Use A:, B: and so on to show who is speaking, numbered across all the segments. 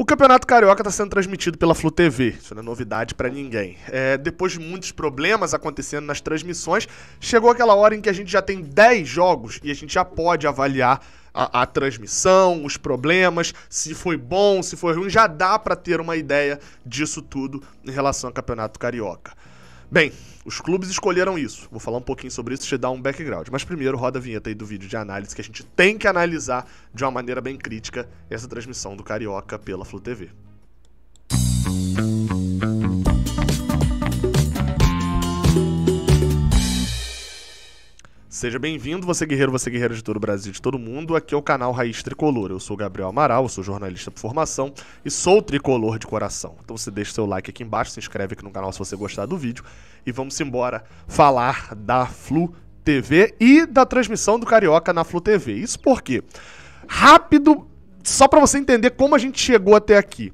A: O Campeonato Carioca está sendo transmitido pela Flu TV, isso não é novidade para ninguém. É, depois de muitos problemas acontecendo nas transmissões, chegou aquela hora em que a gente já tem 10 jogos e a gente já pode avaliar a, a transmissão, os problemas, se foi bom, se foi ruim, já dá para ter uma ideia disso tudo em relação ao Campeonato Carioca. Bem, os clubes escolheram isso. Vou falar um pouquinho sobre isso e te dar um background. Mas primeiro, roda a vinheta aí do vídeo de análise que a gente tem que analisar de uma maneira bem crítica essa transmissão do Carioca pela Flu TV. Seja bem-vindo, você guerreiro, você guerreira de todo o Brasil, de todo mundo. Aqui é o canal Raiz Tricolor. Eu sou Gabriel Amaral, sou jornalista por formação e sou tricolor de coração. Então você deixa seu like aqui embaixo, se inscreve aqui no canal se você gostar do vídeo e vamos embora falar da Flu TV e da transmissão do Carioca na Flu TV. Isso porque rápido, só para você entender como a gente chegou até aqui.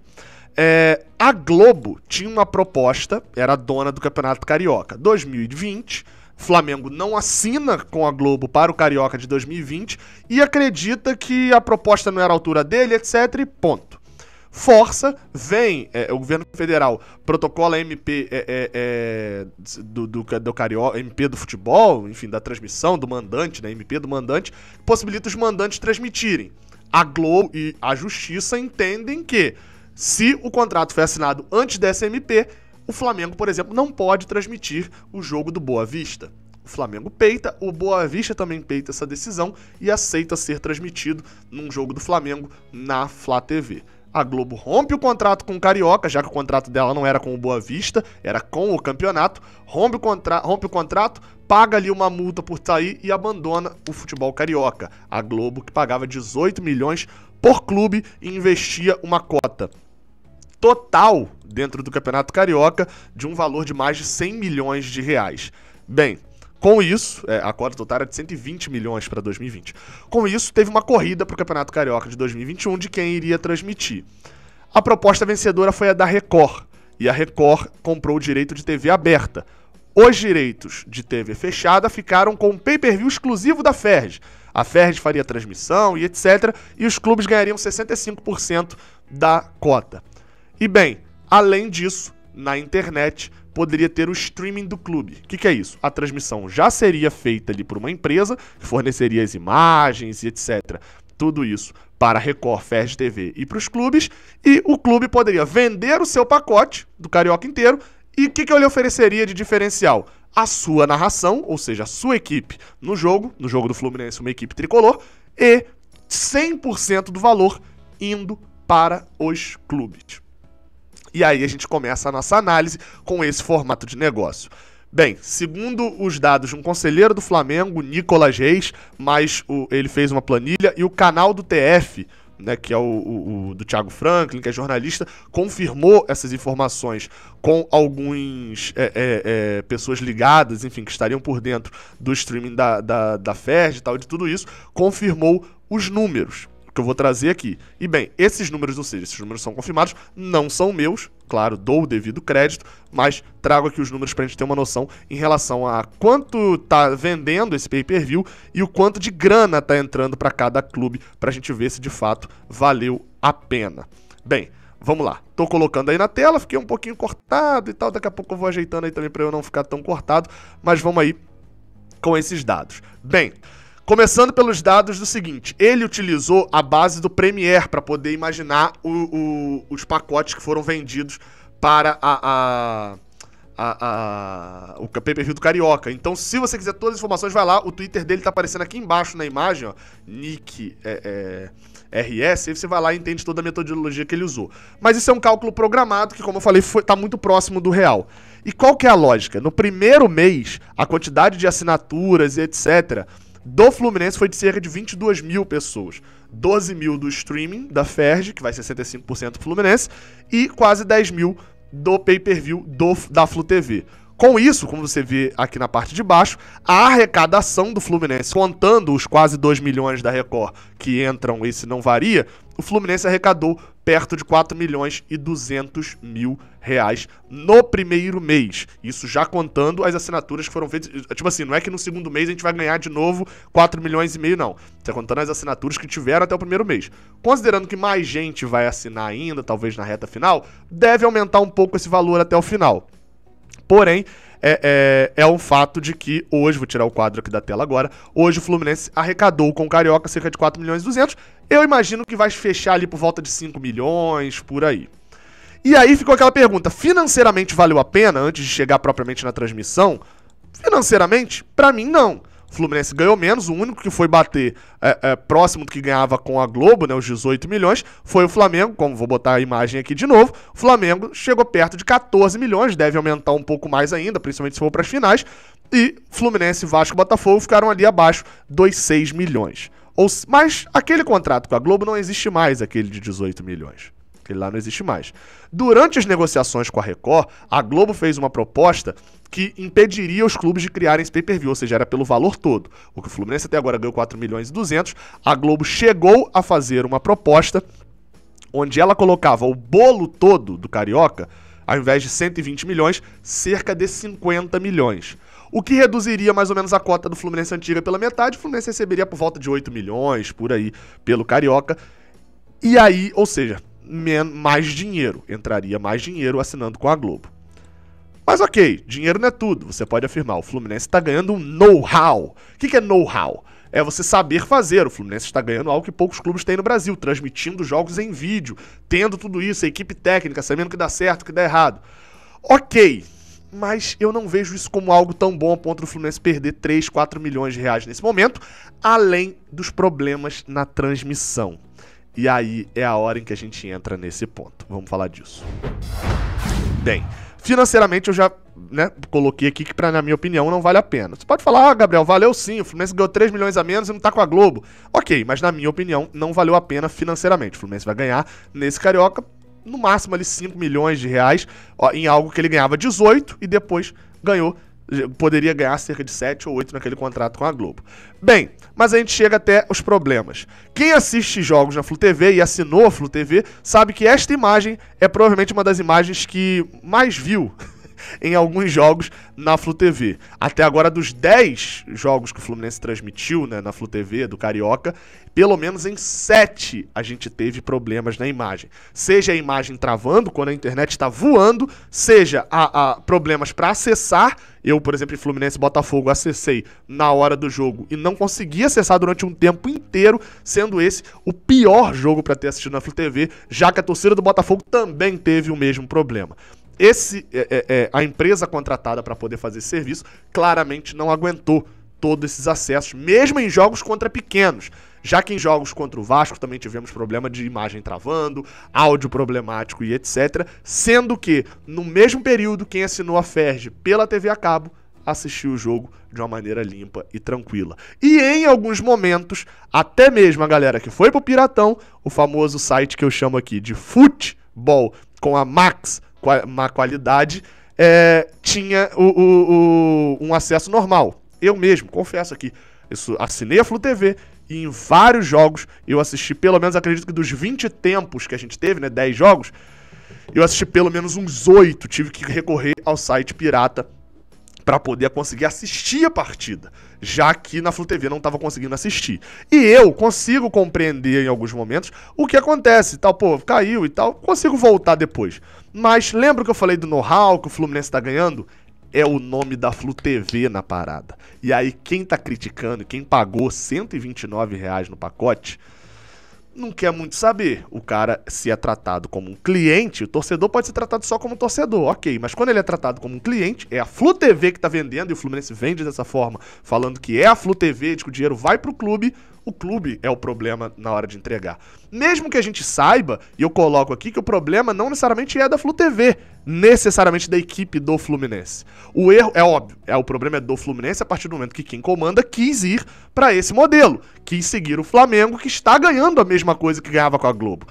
A: É, a Globo tinha uma proposta, era dona do Campeonato Carioca 2020 Flamengo não assina com a Globo para o Carioca de 2020 e acredita que a proposta não era a altura dele, etc. E ponto. Força, vem é, o governo federal, protocola MP é, é, é, do, do, do Carioca, MP do futebol, enfim, da transmissão do mandante, né? MP do mandante, possibilita os mandantes transmitirem. A Globo e a Justiça entendem que, se o contrato foi assinado antes dessa MP, o Flamengo, por exemplo, não pode transmitir o jogo do Boa Vista. O Flamengo peita, o Boa Vista também peita essa decisão e aceita ser transmitido num jogo do Flamengo na Flá TV. A Globo rompe o contrato com o Carioca, já que o contrato dela não era com o Boa Vista, era com o campeonato. Rompe o, contra rompe o contrato, paga ali uma multa por sair e abandona o futebol carioca. A Globo, que pagava 18 milhões por clube, investia uma cota total dentro do Campeonato Carioca de um valor de mais de 100 milhões de reais. Bem, com isso, é, a cota total era de 120 milhões para 2020. Com isso, teve uma corrida para o Campeonato Carioca de 2021 de quem iria transmitir. A proposta vencedora foi a da Record, e a Record comprou o direito de TV aberta. Os direitos de TV fechada ficaram com um pay-per-view exclusivo da Ferg. A Ferg faria transmissão e etc, e os clubes ganhariam 65% da cota. E bem, além disso, na internet poderia ter o streaming do clube. O que, que, é isso? A transmissão já seria feita ali por uma empresa que forneceria as imagens e etc. Tudo isso para a Record, Fest TV e para os clubes. E o clube poderia vender o seu pacote do Carioca inteiro. E o que, que eu lhe ofereceria de diferencial? A sua narração, ou seja, a sua equipe no jogo, no jogo do Fluminense, uma equipe tricolor, e 100% do valor indo para os clubes. E aí a gente começa a nossa análise com esse formato de negócio. Bem, segundo os dados de um conselheiro do Flamengo, Nicolas Reis, mas o, ele fez uma planilha e o canal do TF, né, que é o, o, o, do Thiago Franklin, que é jornalista, confirmou essas informações com algumas é, é, é, pessoas ligadas, enfim, que estariam por dentro do streaming da, da, da e tal, de tudo isso, confirmou os números que eu vou trazer aqui. E bem, esses números, ou seja, esses números são confirmados, não são meus, claro, dou o devido crédito, mas trago aqui os números para a gente ter uma noção em relação a quanto tá vendendo esse pay-per-view e o quanto de grana tá entrando para cada clube, para a gente ver se de fato valeu a pena. Bem, Vamos lá, tô colocando aí na tela, fiquei um pouquinho cortado e tal, daqui a pouco eu vou ajeitando aí também para eu não ficar tão cortado, mas vamos aí com esses dados. Bem, Começando pelos dados do seguinte: ele utilizou a base do Premiere para poder imaginar o, o, os pacotes que foram vendidos para a, a, a, o pay-per-view do Carioca. Então, se você quiser todas as informações, vai lá. O Twitter dele tá aparecendo aqui embaixo na imagem, ó, Nick é, é, RS. você vai lá e entende toda a metodologia que ele usou. Mas isso é um cálculo programado que, como eu falei, foi, tá muito próximo do real. E qual que é a lógica? No primeiro mês, a quantidade de assinaturas e etc do Fluminense foi de cerca de 22 mil pessoas. 12 mil do streaming da Ferge que vai 65% Fluminense, e quase 10 mil do pay-per-view da FluTV. Com isso, como você vê aqui na parte de baixo, a arrecadação do Fluminense, contando os quase 2 milhões da Record que entram, esse não varia, o Fluminense arrecadou perto de 4 milhões e 200 mil reais no primeiro mês. Isso já contando as assinaturas que foram feitas. Eh, tipo assim, não é que no segundo mês a gente vai ganhar de novo 4 milhões e meio, não. Está contando as assinaturas que tiveram até o primeiro mês. Considerando que mais gente vai assinar ainda, talvez na reta final, deve aumentar um pouco esse valor até o final. Porém, é, é, é, um fato de que hoje, vou tirar o quadro aqui da tela agora, hoje o Fluminense arrecadou com o Carioca cerca de 4 milhões e 200. Eu imagino que vai fechar ali por volta de 5 milhões, por aí. E aí ficou aquela pergunta, financeiramente valeu a pena antes de chegar propriamente na transmissão? Financeiramente, para mim não. Fluminense ganhou menos, o único que foi bater é, é, próximo do que ganhava com a Globo, né, os 18 milhões, foi o Flamengo, como vou botar a imagem aqui de novo, o Flamengo chegou perto de 14 milhões, deve aumentar um pouco mais ainda, principalmente se for para as finais, e Fluminense, Vasco e Botafogo ficaram ali abaixo dos 6 milhões. Ou, mas aquele contrato com a Globo não existe mais, aquele de 18 milhões. Aquele lá não existe mais. Durante as negociações com a Record, a Globo fez uma proposta que impediria os clubes de criarem esse pay-per-view, ou seja, era pelo valor todo. O que o Fluminense até agora ganhou 4 milhões e 200, a Globo chegou a fazer uma proposta onde ela colocava o bolo todo do Carioca, ao invés de 120 milhões, cerca de 50 milhões. O que reduziria mais ou menos a cota do Fluminense antiga pela metade, o Fluminense receberia por volta de 8 milhões, por aí, pelo Carioca. E aí, ou seja, mais dinheiro, entraria mais dinheiro assinando com a Globo. Mas ok, dinheiro não é tudo, você pode afirmar. O Fluminense está ganhando um know-how. O que, é know-how? É você saber fazer. O Fluminense está ganhando algo que poucos clubes têm no Brasil, transmitindo jogos em vídeo, tendo tudo isso, a equipe técnica, sabendo que dá certo, o que dá errado. Ok, mas eu não vejo isso como algo tão bom a ponto do Fluminense perder 3, 4 milhões de reais nesse momento, além dos problemas na transmissão. E aí é a hora em que a gente entra nesse ponto. Vamos falar disso. Bem, financeiramente eu já né, coloquei aqui que, pra, na minha opinião, não vale a pena. Você pode falar, ah, Gabriel, valeu sim, o Fluminense ganhou 3 milhões a menos e não tá com a Globo. Ok, mas na minha opinião, não valeu a pena financeiramente. O Fluminense vai ganhar nesse Carioca, no máximo ali 5 milhões de reais ó, em algo que ele ganhava 18 e depois ganhou poderia ganhar cerca de 7 ou 8 naquele contrato com a Globo. Bem, mas a gente chega até os problemas. Quem assiste jogos na Flu TV e assinou a Flu TV sabe que esta imagem é provavelmente uma das imagens que mais viu em alguns jogos na Flu TV. Até agora, dos 10 jogos que o Fluminense transmitiu né, na Flu TV do Carioca, pelo menos em 7 a gente teve problemas na imagem. Seja a imagem travando, quando a internet está voando, seja a, a problemas para acessar. Eu, por exemplo, em Fluminense Botafogo, acessei na hora do jogo e não consegui acessar durante um tempo inteiro, sendo esse o pior jogo para ter assistido na Flu TV, já que a torcida do Botafogo também teve o mesmo problema esse, é, é, é, a empresa contratada para poder fazer esse serviço claramente não aguentou todos esses acessos, mesmo em jogos contra pequenos. Já que em jogos contra o Vasco também tivemos problema de imagem travando, áudio problemático e etc. Sendo que, no mesmo período, quem assinou a Ferge pela TV a cabo assistiu o jogo de uma maneira limpa e tranquila. E em alguns momentos, até mesmo a galera que foi pro Piratão, o famoso site que eu chamo aqui de futebol com a Max má qualidade, é, tinha o, o, o, um acesso normal. Eu mesmo, confesso aqui, isso, assinei a Flu TV e em vários jogos eu assisti, pelo menos acredito que dos 20 tempos que a gente teve, né, 10 jogos, eu assisti pelo menos uns 8, tive que recorrer ao site pirata para poder conseguir assistir a partida, já que na Flu TV não estava conseguindo assistir. E eu consigo compreender em alguns momentos o que acontece, tal, pô, caiu e tal, consigo voltar depois. Mas lembra que eu falei do know-how que o Fluminense está ganhando? é o nome da Flu TV na parada. E aí, quem tá criticando, quem pagou 129 reais no pacote, não quer muito saber. O cara, se é tratado como um cliente, o torcedor pode ser tratado só como torcedor, ok. Mas quando ele é tratado como um cliente, é a Flu TV que está vendendo, e o Fluminense vende dessa forma, falando que é a Flu TV, de que o dinheiro vai para o clube, o clube é o problema na hora de entregar. Mesmo que a gente saiba, e eu coloco aqui que o problema não necessariamente é da Flu TV, necessariamente da equipe do Fluminense. O erro é óbvio, é o problema é do Fluminense a partir do momento que quem comanda quis ir para esse modelo, quis seguir o Flamengo que está ganhando a mesma coisa que ganhava com a Globo.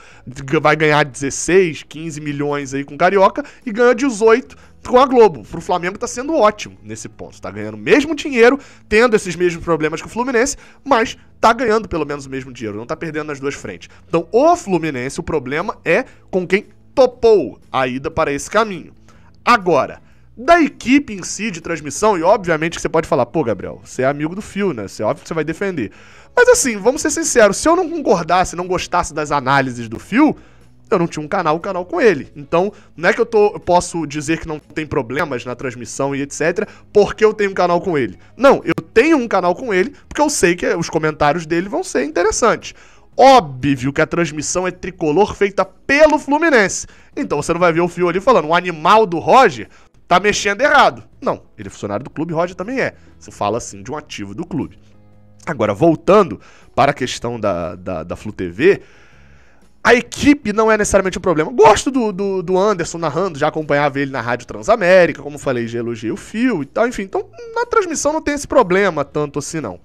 A: Vai ganhar 16, 15 milhões aí com o Carioca e ganha 18 com a Globo. Pro Flamengo tá sendo ótimo nesse ponto. Tá ganhando o mesmo dinheiro, tendo esses mesmos problemas que o Fluminense, mas tá ganhando pelo menos o mesmo dinheiro, não tá perdendo nas duas frentes. Então, o Fluminense, o problema é com quem topou a ida para esse caminho. Agora, da equipe em si de transmissão, e obviamente que você pode falar, pô, Gabriel, você é amigo do Fio, né? Você, é óbvio que você vai defender. Mas assim, vamos ser sinceros, se eu não concordasse, não gostasse das análises do Fio, eu não tinha um canal, um canal com ele. Então, não é que eu, tô, eu posso dizer que não tem problemas na transmissão e etc, porque eu tenho um canal com ele. Não, eu tenho um canal com ele, porque eu sei que os comentários dele vão ser interessantes óbvio que a transmissão é tricolor feita pelo Fluminense. Então você não vai ver o fio ali falando, o animal do Roger tá mexendo errado. Não, ele é funcionário do clube, Roger também é. Você fala assim de um ativo do clube. Agora, voltando para a questão da, da, da Flu TV, a equipe não é necessariamente um problema. Gosto do, do, do, Anderson narrando, já acompanhava ele na Rádio Transamérica, como falei, já elogiei o fio e tal, enfim. Então, na transmissão não tem esse problema tanto assim, não.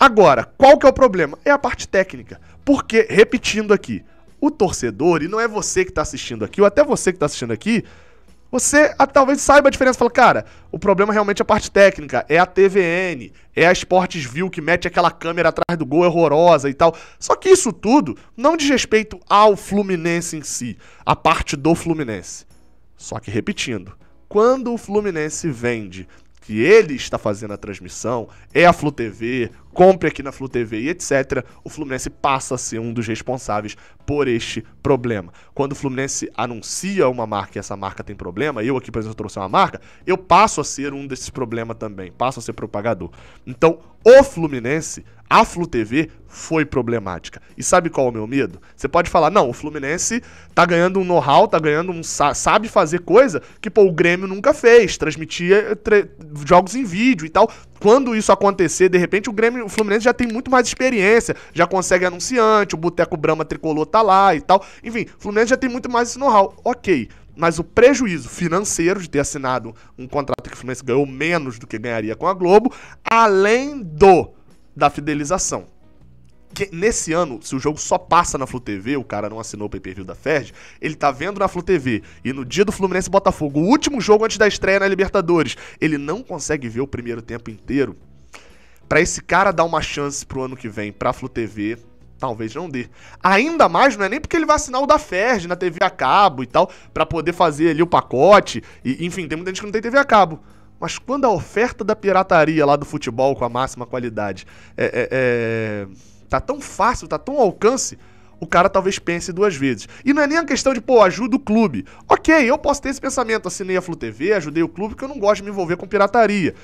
A: Agora, qual que é o problema? É a parte técnica. Porque, repetindo aqui, o torcedor, e não é você que está assistindo aqui, ou até você que está assistindo aqui, você a, ah, talvez saiba a diferença. Fala, cara, o problema realmente é a parte técnica, é a TVN, é a Sports View que mete aquela câmera atrás do gol é horrorosa e tal. Só que isso tudo não diz respeito ao Fluminense em si, a parte do Fluminense. Só que repetindo, quando o Fluminense vende que ele está fazendo a transmissão, é a Flu TV, compre aqui na Flu TV e etc., o Fluminense passa a ser um dos responsáveis por este problema. Quando o Fluminense anuncia uma marca e essa marca tem problema, eu aqui, por exemplo, trouxe uma marca, eu passo a ser um desses problemas também, passo a ser propagador. Então, o Fluminense a Flu TV foi problemática. E sabe qual é o meu medo? Você pode falar, não, o Fluminense tá ganhando um know-how, tá ganhando um. sabe fazer coisa que, pô, o Grêmio nunca fez, transmitia jogos em vídeo e tal. Quando isso acontecer, de repente o Grêmio, o Fluminense já tem muito mais experiência, já consegue anunciante, o Boteco Brama Tricolor tá lá e tal. Enfim, o Fluminense já tem muito mais esse know-how. Ok mas o prejuízo financeiro de ter assinado um contrato que o Fluminense ganhou menos do que ganharia com a Globo, além do da fidelização. Que nesse ano, se o jogo só passa na Flu TV, o cara não assinou o pay-per-view da Ferd, ele tá vendo na Flu TV e no dia do Fluminense Botafogo, o último jogo antes da estreia na Libertadores, ele não consegue ver o primeiro tempo inteiro. Para esse cara dar uma chance pro ano que vem pra Flu TV, talvez não dê. Ainda mais, não é nem porque ele vai assinar o da Ferd na TV a cabo e tal, para poder fazer ali o pacote. E, enfim, tem muita gente que não tem TV a cabo. Mas quando a oferta da pirataria lá do futebol com a máxima qualidade é, é, é, tá tão fácil, tá tão ao alcance, o cara talvez pense duas vezes. E não é nem a questão de, pô, ajuda o clube. Ok, eu posso ter esse pensamento, assinei a Flu TV, ajudei o clube, porque eu não gosto de me envolver com pirataria.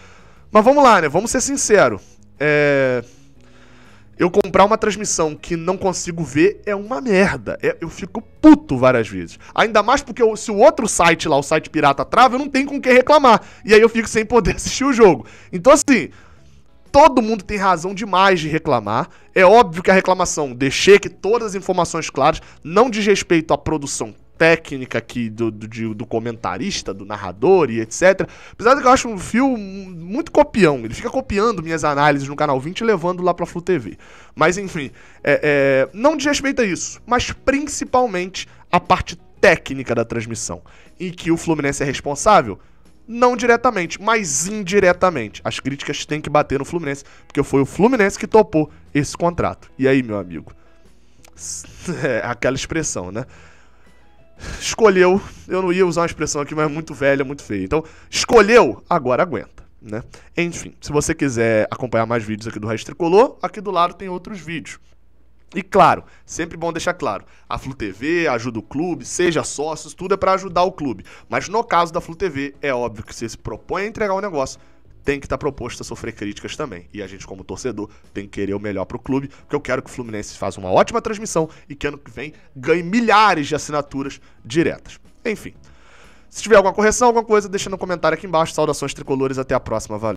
A: Mas vamos lá, né? Vamos ser sinceros. É eu comprar uma transmissão que não consigo ver é uma merda. É, eu fico puto várias vezes. Ainda mais porque eu, se o outro site lá, o site pirata, trava, eu não tenho com quem reclamar. E aí eu fico sem poder assistir o jogo. Então, assim, todo mundo tem razão demais de reclamar. É óbvio que a reclamação, deixei que todas as informações claras, não diz respeito à produção técnica aqui do, do, de, do, comentarista, do narrador e etc. Apesar de que eu acho um fio muito copião. Ele fica copiando minhas análises no canal 20 e levando lá pra Flu TV. Mas enfim, é, é, não desrespeita isso, mas principalmente a parte técnica da transmissão, em que o Fluminense é responsável. Não diretamente, mas indiretamente. As críticas têm que bater no Fluminense, porque foi o Fluminense que topou esse contrato. E aí, meu amigo? É aquela expressão, né? escolheu, eu não ia usar uma expressão aqui, mas é muito velha, muito feia. Então, escolheu, agora aguenta. Né? Enfim, se você quiser acompanhar mais vídeos aqui do Raiz Tricolor, aqui do lado tem outros vídeos. E claro, sempre bom deixar claro, a Flu TV ajuda o clube, seja sócios, tudo é para ajudar o clube. Mas no caso da Flu TV, é óbvio que se se propõe a entregar um negócio, tem que estar tá proposto a sofrer críticas também. E a gente, como torcedor, tem que querer o melhor pro clube, porque eu quero que o Fluminense faça uma ótima transmissão e que ano que vem ganhe milhares de assinaturas diretas. Enfim. Se tiver alguma correção, alguma coisa, deixa no comentário aqui embaixo. Saudações tricolores, até a próxima, valeu.